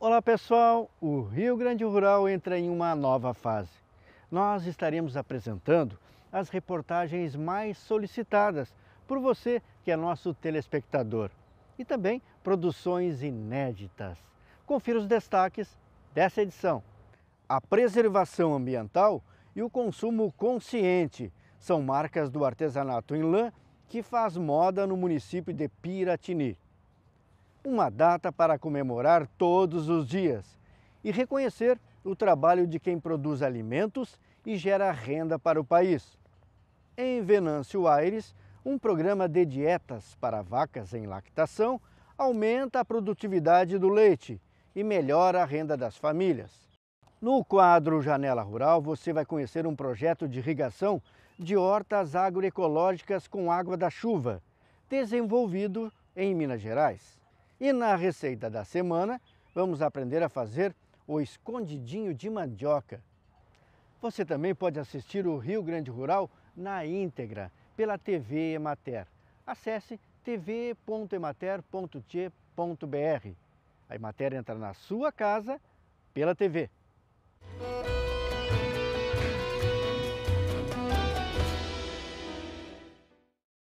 Olá pessoal, o Rio Grande Rural entra em uma nova fase. Nós estaremos apresentando as reportagens mais solicitadas por você que é nosso telespectador e também produções inéditas. Confira os destaques dessa edição. A preservação ambiental e o consumo consciente são marcas do artesanato em lã que faz moda no município de Piratini uma data para comemorar todos os dias e reconhecer o trabalho de quem produz alimentos e gera renda para o país. Em Venâncio Aires, um programa de dietas para vacas em lactação aumenta a produtividade do leite e melhora a renda das famílias. No quadro Janela Rural, você vai conhecer um projeto de irrigação de hortas agroecológicas com água da chuva, desenvolvido em Minas Gerais. E na receita da semana, vamos aprender a fazer o escondidinho de mandioca. Você também pode assistir o Rio Grande Rural na íntegra pela TV Emater. Acesse tv.emater.t.br. A Emater entra na sua casa pela TV.